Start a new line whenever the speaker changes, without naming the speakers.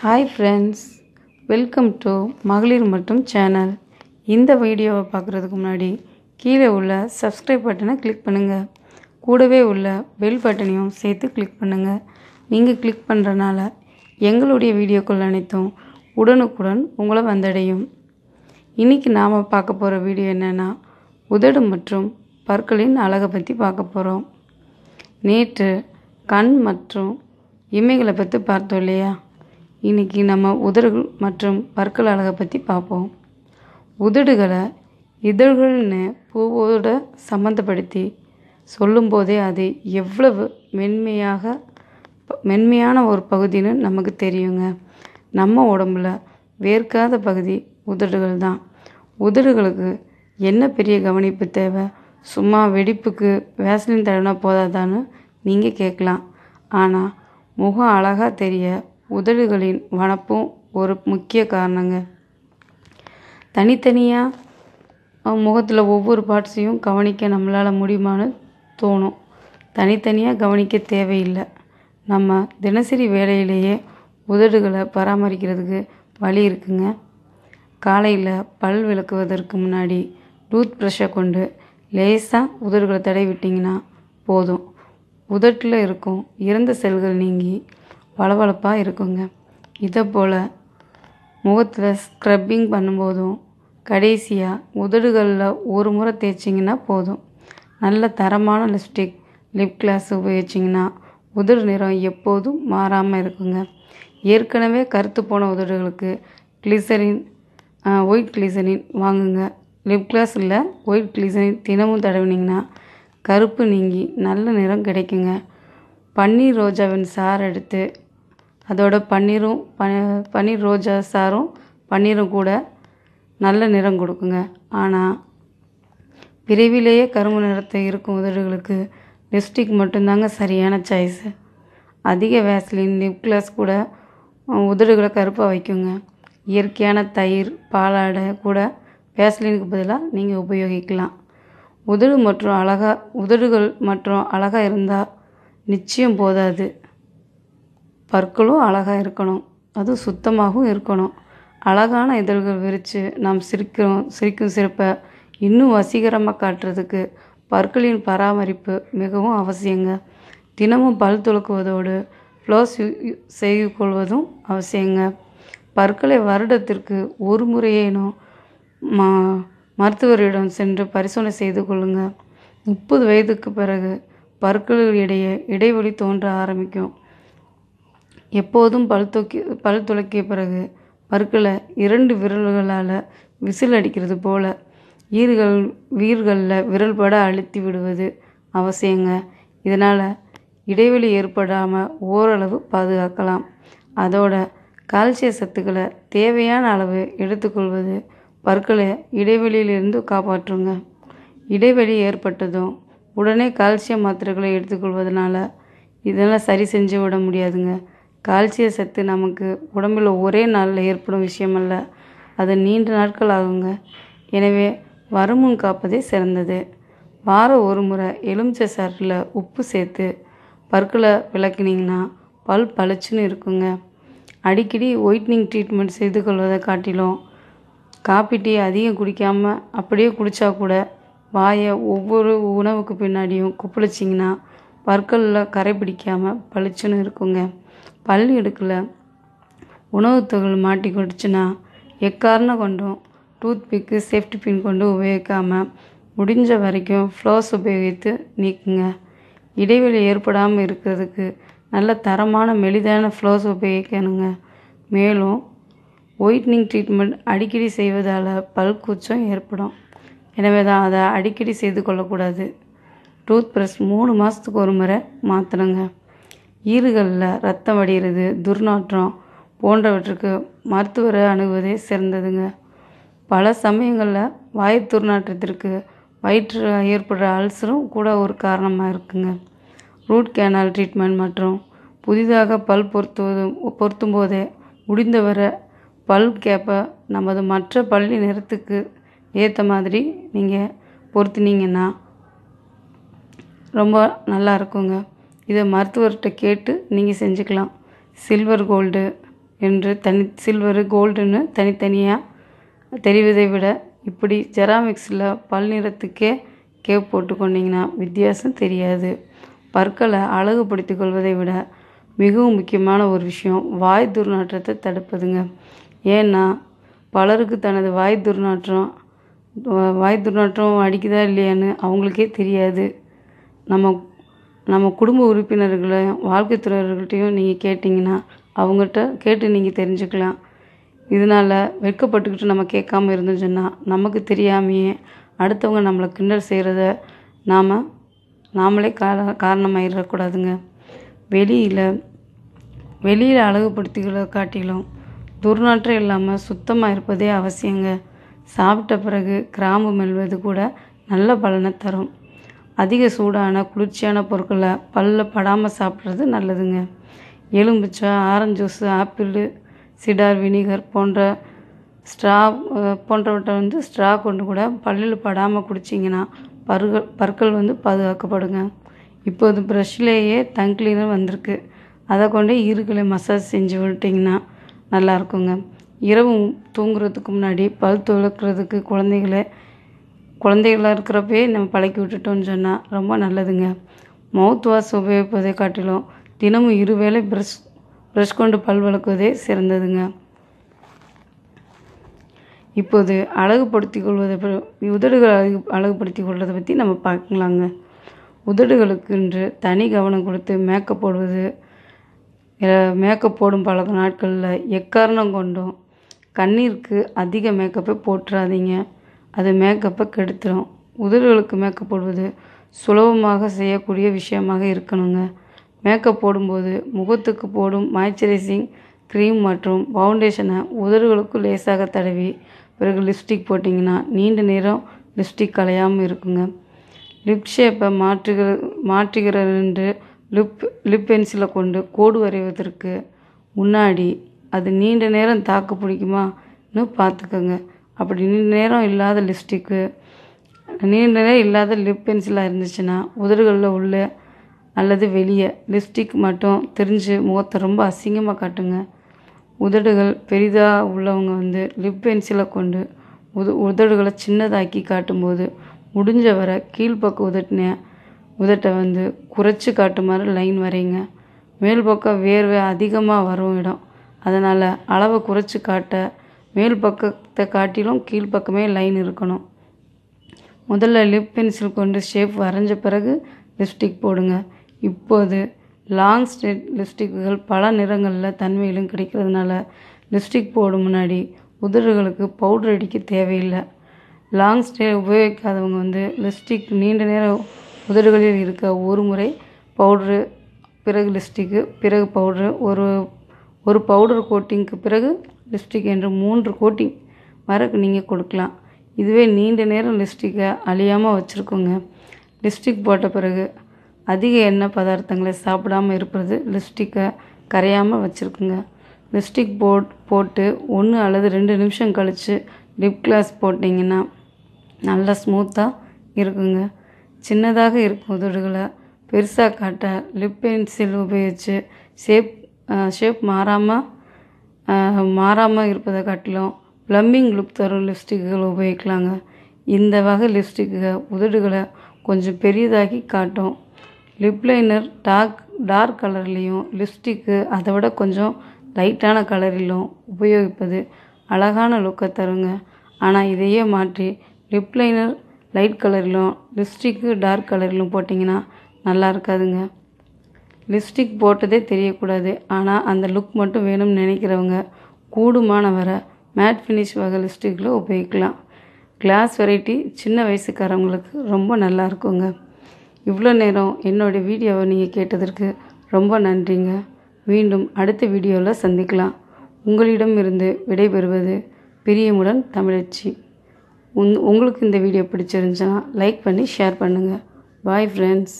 hi friends welcome to மகளிர் மட்டும் channel இந்த வீடியோவை பார்க்குறதுக்கு முன்னாடி கீழே உள்ள சப்ஸ்கிரைப் பட்டனை கிளிக் பண்ணுங்கள் கூடவே உள்ள பெல் பட்டனையும் சேர்த்து கிளிக் பண்ணுங்கள் நீங்கள் கிளிக் பண்ணுறனால எங்களுடைய வீடியோக்கள் அனைத்தும் உடனுக்குடன் உங்களை வந்தடையும் இன்றைக்கி நாம் பார்க்க போகிற வீடியோ என்னென்னா உதடு மற்றும் பற்களின் அழகை பற்றி பார்க்க போகிறோம் நேற்று கண் மற்றும் இமைகளை பற்றி பார்த்தோம் இல்லையா இன்றைக்கி நம்ம உதடுகள் மற்றும் பற்கள் அழகை பற்றி பார்ப்போம் உதடுகளை இதழ்கள்னு பூவோட சம்மந்தப்படுத்தி சொல்லும்போதே அது எவ்வளவு மென்மையாக மென்மையான ஒரு பகுதின்னு நமக்கு தெரியுங்க நம்ம உடம்புல வேர்க்காத பகுதி உதடுகள் தான் உதடுகளுக்கு என்ன பெரிய கவனிப்பு தேவை சும்மா வெடிப்புக்கு வேஸ்லின் தடவினா போதாதான்னு நீங்கள் கேட்கலாம் ஆனால் முகம் அழகாக தெரிய உதடுகளின் வனப்பும் ஒரு முக்கிய காரணங்க தனித்தனியாக முகத்தில் ஒவ்வொரு பார்ட்ஸையும் கவனிக்க நம்மளால் முடியுமான்னு தோணும் தனித்தனியாக கவனிக்க தேவையில்லை நம்ம தினசரி வேலையிலேயே உதடுகளை பராமரிக்கிறதுக்கு வழி இருக்குங்க காலையில் பல் விளக்குவதற்கு முன்னாடி டூத் ப்ரஷ்ஷை கொண்டு லேசாக உதடுகளை தடை விட்டிங்கன்னா போதும் உதட்டில் இருக்கும் இறந்த செல்கள் நீங்கி பளபளப்பாக இருக்குங்க இதை போல் முகத்தில் ஸ்க்ரப்பிங் பண்ணும்போதும் கடைசியாக உதடுகளில் ஒரு முறை தேய்ச்சிங்கன்னா போதும் நல்ல தரமான லிப்ஸ்டிக் லிப் கிளாஸ் உபயோகிச்சிங்கன்னா உதடு நிறம் எப்போதும் மாறாமல் இருக்குங்க ஏற்கனவே கருத்து போன உதடுகளுக்கு கிளிசரின் ஒயிட் கிளிசரின் வாங்குங்க லிப் கிளாஸ் இல்லை ஒயிட் கிளிசரின் தினமும் தடவினீங்கன்னா கருப்பு நீங்கி நல்ல நிறம் கிடைக்குங்க பன்னீர் ரோஜாவின் சாறு எடுத்து அதோட பன்னீரும் ப பன்னீர் ரோஜா சாரும் பன்னீரும் கூட நல்ல நிறம் கொடுக்குங்க ஆனால் விரைவிலேயே கரும்பு நிறத்தை இருக்கும் உதடுகளுக்கு லிப்ஸ்டிக் மட்டும்தாங்க சரியான சாய்ஸு அதிக வேஸ்லின் லிப் கிளாஸ் கூட உதடுகளை கருப்பாக வைக்குங்க இயற்கையான தயிர் பாலாடை கூட வேஸ்லினுக்கு பதிலாக நீங்கள் உபயோகிக்கலாம் உதடு மற்றும் அழகாக உதடுகள் மற்றும் அழகாக இருந்தால் நிச்சயம் போதாது பற்களும் அழகாக இருக்கணும் அதுவும் சுத்தமாகவும் இருக்கணும் அழகான இதழ்கள் விரித்து நாம் சிரிக்கிறோம் சிரிக்கும் சிரிப்பை இன்னும் வசீகரமாக காட்டுறதுக்கு பற்களின் பராமரிப்பு மிகவும் அவசியங்க தினமும் பல் துளக்குவதோடு ஃப்ளோஸ் செய்து கொள்வதும் அவசியங்க பற்களை வருடத்திற்கு ஒரு முறையேனும் மா மருத்துவரிடம் சென்று பரிசோதனை செய்து கொள்ளுங்கள் முப்பது வயதுக்கு பிறகு பற்களிடையே இடைவெளி தோன்ற ஆரம்பிக்கும் எப்போதும் பல் தொக்கி பல் துளக்கிய பிறகு பற்களை இரண்டு விரல்களால் விசில் அடிக்கிறது போல் ஈர்கள் வீர்களில் விரல் பட அழுத்தி விடுவது அவசியங்க இதனால் இடைவெளி ஏற்படாமல் ஓரளவு பாதுகாக்கலாம் அதோட கால்சிய சத்துக்களை தேவையான அளவு எடுத்துக்கொள்வது பற்களை இடைவெளியிலிருந்து காப்பாற்றுங்க இடைவெளி ஏற்பட்டதும் உடனே கால்சியம் மாத்திரைகளை எடுத்துக்கொள்வதனால இதெல்லாம் சரி செஞ்சு விட முடியாதுங்க கால்சிய சத்து நமக்கு உடம்பில் ஒரே நாளில் ஏற்படும் விஷயமல்ல அது நீண்ட நாட்கள் ஆகுங்க எனவே வருமுன் காப்பதே சிறந்தது வாரம் ஒரு முறை எலுமிச்சை சாற்றில் உப்பு சேர்த்து பற்களை விளக்கினீங்கன்னா பல் பளிச்சுன்னு இருக்குங்க அடிக்கடி ஒயிட்னிங் ட்ரீட்மெண்ட் செய்து கொள்வதை காட்டிலும் காப்பி டீ அதிகம் குடிக்காமல் அப்படியே குடித்தா கூட வாயை ஒவ்வொரு உணவுக்கு பின்னாடியும் குப்பிளிச்சிங்கன்னா பற்களில் கரை பிடிக்காமல் பளிச்சுன்னு இருக்குங்க பல் எடுக்கல உணவு தொகை மாட்டி கொடுச்சுன்னா எக்காரணம் கொண்டும் டூத் பிக்கு சேஃப்டி பின் கொண்டு உபயோகிக்காமல் முடிஞ்ச வரைக்கும் ஃப்ளோஸ் உபயோகித்து நீக்குங்க இடைவெளி ஏற்படாமல் இருக்கிறதுக்கு நல்ல தரமான மெலிதான ஃப்ளோஸ் உபயோகிக்கணுங்க மேலும் ஒயிட்னிங் ட்ரீட்மெண்ட் அடிக்கடி செய்வதால் பல் கூச்சம் ஏற்படும் எனவே தான் அதை அடிக்கடி செய்து கொள்ளக்கூடாது டூத் ப்ரஷ் மூணு மாதத்துக்கு ஒரு முறை மாற்றணுங்க ஈறுகளில் ரத்தம் வடிகிறது துர்நாற்றம் போன்றவற்றுக்கு மருத்துவரை அணுகுவதே சிறந்ததுங்க பல சமயங்களில் வாயு துர்நாற்றத்திற்கு வயிற்று ஏற்படுற அல்சரும் கூட ஒரு காரணமாக இருக்குங்க ரூட் கேனால் ட்ரீட்மெண்ட் மற்றும் புதிதாக பல் பொருத்துவது பொருத்தும் போதே முடிந்தவரை பல் கேப்பை நமது மற்ற பள்ளி நிறத்துக்கு ஏற்ற மாதிரி நீங்கள் பொருத்தினீங்கன்னா ரொம்ப நல்லா இருக்குங்க இதை மருத்துவர்கிட்ட கேட்டு நீங்கள் செஞ்சுக்கலாம் சில்வர் கோல்டு என்று தனி சில்வரு கோல்டுன்னு தனித்தனியாக தெரிவதை விட இப்படி ஜெராமிக்ஸில் பல் நிறத்துக்கே கேப் போட்டுக்கொண்டிங்கன்னா வித்தியாசம் தெரியாது பற்களை அழகுபடுத்தி கொள்வதை விட மிகவும் முக்கியமான ஒரு விஷயம் வாய் துர்நாற்றத்தை தடுப்பதுங்க ஏன்னா பலருக்கு தனது வாய் துர்நாற்றம் வாய் துர்நாற்றம் அடிக்குதா இல்லையான்னு அவங்களுக்கே தெரியாது நம்ம நம்ம குடும்ப உறுப்பினர்களையும் வாழ்க்கை துணைவர்கள்ட்டையும் நீங்கள் கேட்டிங்கன்னா அவங்கள்ட்ட கேட்டு நீங்கள் தெரிஞ்சுக்கலாம் இதனால் வெட்கப்பட்டுக்கிட்டு நம்ம கேட்காம இருந்துச்சுன்னா நமக்கு தெரியாமையே அடுத்தவங்க நம்மளை கிண்டல் செய்கிறத நாம் நாமளே கார காரணமாயிடக்கூடாதுங்க வெளியில் வெளியில் அழகுபடுத்திகளை காட்டிலும் துர்நாற்றம் இல்லாமல் சுத்தமாக இருப்பதே அவசியங்க சாப்பிட்ட பிறகு கிராம்பு மெல்வது கூட நல்ல பலனை தரும் அதிக சூடான குளிர்ச்சியான பொருட்களை பல்லில் படாமல் சாப்பிட்றது நல்லதுங்க எலுமிச்சை orange juice apple cider vinegar போன்ற ஸ்ட்ரா போன்றவற்றை வந்து ஸ்ட்ரா கொண்டு கூட பல்லில் படாமல் குடிச்சிங்கன்னா பருக பற்கள் வந்து பாதுகாக்கப்படுங்க இப்போது ப்ரஷ்லேயே தங் கிளீனர் வந்திருக்கு அதை கொண்டு இருக்களை மசாஜ் செஞ்சு விட்டிங்கன்னா நல்லாயிருக்குங்க இரவு தூங்குறதுக்கு முன்னாடி பல் துளக்கிறதுக்கு குழந்தைகளை குழந்தைகளாக இருக்கிறப்பயே நம்ம பழக்கி விட்டுட்டோம்னு சொன்னால் ரொம்ப நல்லதுங்க மவுத் வாஷ் உபயோகிப்பதை காட்டிலும் தினமும் இருவேளை ப்ரஷ் ப்ரஷ் கொண்டு பல் வளர்க்குவதே சிறந்ததுங்க இப்போது அழகுபடுத்தி கொள்வதை உதடுகள் அழகு அழகுபடுத்தி கொள்வதை பற்றி நம்ம பார்க்கலாங்க உதடுகளுக்கு என்று தனி கவனம் கொடுத்து மேக்கப் போடுவது மேக்கப் போடும் பல நாட்களில் எக்காரணம் கொண்டும் கண்ணீருக்கு அதிக மேக்கப்பை போட்டுறாதீங்க அது மேக்கப்பை கெடுத்துடும் உதடுகளுக்கு மேக்கப் போடுவது சுலபமாக செய்யக்கூடிய விஷயமாக இருக்கணுங்க மேக்கப் போடும்போது முகத்துக்கு போடும் மாய்ச்சரைசிங் க்ரீம் மற்றும் ஃபவுண்டேஷனை உதடுகளுக்கு லேசாக தடவி பிறகு லிப்ஸ்டிக் போட்டிங்கன்னா நீண்ட நேரம் லிப்ஸ்டிக் கலையாமல் இருக்குங்க லிப் ஷேப்பை மாற்றுகிற மாற்றுகிறது என்று லிப் லிப் பென்சிலை கொண்டு கோடு வரைவதற்கு முன்னாடி அது நீண்ட நேரம் தாக்கு பிடிக்குமான்னு பார்த்துக்கோங்க அப்படி நேரம் இல்லாத லிப்ஸ்டிக்கு நீண்ட நேரம் இல்லாத லிப் பென்சிலாக இருந்துச்சுன்னா உதடுகளில் உள்ள அல்லது வெளியே லிப்ஸ்டிக் மட்டும் தெரிஞ்சு முகத்தை ரொம்ப அசிங்கமாக காட்டுங்க உதடுகள் பெரிதாக உள்ளவங்க வந்து லிப் பென்சிலை கொண்டு உது உதடுகளை சின்னதாக்கி காட்டும்போது முடிஞ்ச வர கீழ்ப்பக்க உதட்டின உதட்டை வந்து குறைச்சி காட்டுமாறு லைன் வரைங்க மேல் பக்கம் வேர்வை அதிகமாக வரும் இடம் அதனால் அளவை குறைச்சி காட்ட மேல் பக்கத்தை காட்டிலும் கீழ்ப்பக்கமே லைன் இருக்கணும் முதல்ல லிப் பென்சில் கொண்டு ஷேப் வரைஞ்ச பிறகு லிப்ஸ்டிக் போடுங்க இப்போது லாங் ஸ்டெட் லிப்ஸ்டிக்குகள் பல நிறங்களில் தன்மையிலும் கிடைக்கிறதுனால லிப்ஸ்டிக் போடும் முன்னாடி உதடுகளுக்கு பவுடர் அடிக்க தேவையில்லை லாங் ஸ்டே உபயோகிக்காதவங்க வந்து லிப்ஸ்டிக் நீண்ட நேரம் உதடுகளில் இருக்க ஒரு முறை பவுட்ரு பிறகு லிப்ஸ்டிக்கு பிறகு பவுட்ரு ஒரு ஒரு பவுடர் கோட்டிங்க்கு பிறகு லிப்ஸ்டிக் என்று மூன்று கோட்டிங் வர நீங்கள் கொடுக்கலாம் இதுவே நீண்ட நேரம் லிப்ஸ்டிக்கை அழியாமல் வச்சுருக்கோங்க லிப்ஸ்டிக் போட்ட பிறகு அதிக எண்ணெய் பதார்த்தங்களை சாப்பிடாமல் இருப்பது லிப்ஸ்டிக்கை கரையாமல் வச்சுருக்குங்க லிப்ஸ்டிக் போட் போட்டு ஒன்று அல்லது ரெண்டு நிமிஷம் கழித்து லிப் கிளாஸ் போட்டிங்கன்னா நல்லா ஸ்மூத்தாக இருக்குங்க சின்னதாக இருக்கும் உதடுகளை பெருசாக காட்ட லிப் பென்சில் உபயோகித்து ஷேப் ஷேப் மாறாமல் மாறாமல் இருப்பதை காட்டிலும் ப்ளம்மிங் லுக் தரும் லிப்ஸ்டிக்குகள் உபயோகிக்கலாங்க இந்த வகை லிப்ஸ்டிக்குக உதடுகளை கொஞ்சம் பெரியதாகி காட்டும் லிப் லைனர் டார்க் டார்க் கலர்லேயும் லிப்ஸ்டிக்கு அதை விட கொஞ்சம் லைட்டான கலரிலும் உபயோகிப்பது அழகான லுக்கை தருங்க ஆனால் இதையே மாற்றி லிப் லைனர் லைட் கலரிலும் லிப்ஸ்டிக்கு டார்க் கலரிலும் போட்டிங்கன்னா நல்லா இருக்காதுங்க லிப்ஸ்டிக் போட்டதே தெரியக்கூடாது ஆனால் அந்த லுக் மட்டும் வேணும்னு நினைக்கிறவங்க கூடுமான வர மேட் ஃபினிஷ் வகை லிப்ஸ்டிக்கில் உபயோகிக்கலாம் கிளாஸ் வெரைட்டி சின்ன வயசுக்காரவங்களுக்கு ரொம்ப நல்லா இருக்குங்க இவ்வளோ நேரம் என்னுடைய வீடியோவை நீங்கள் கேட்டதற்கு ரொம்ப நன்றிங்க மீண்டும் அடுத்த வீடியோவில் சந்திக்கலாம் உங்களிடம் இருந்து விடைபெறுவது பிரியமுடன் தமிழச்சி உங் உங்களுக்கு இந்த வீடியோ பிடிச்சிருந்துச்சுன்னா லைக் பண்ணி ஷேர் பண்ணுங்கள் பாய் ஃப்ரெண்ட்ஸ்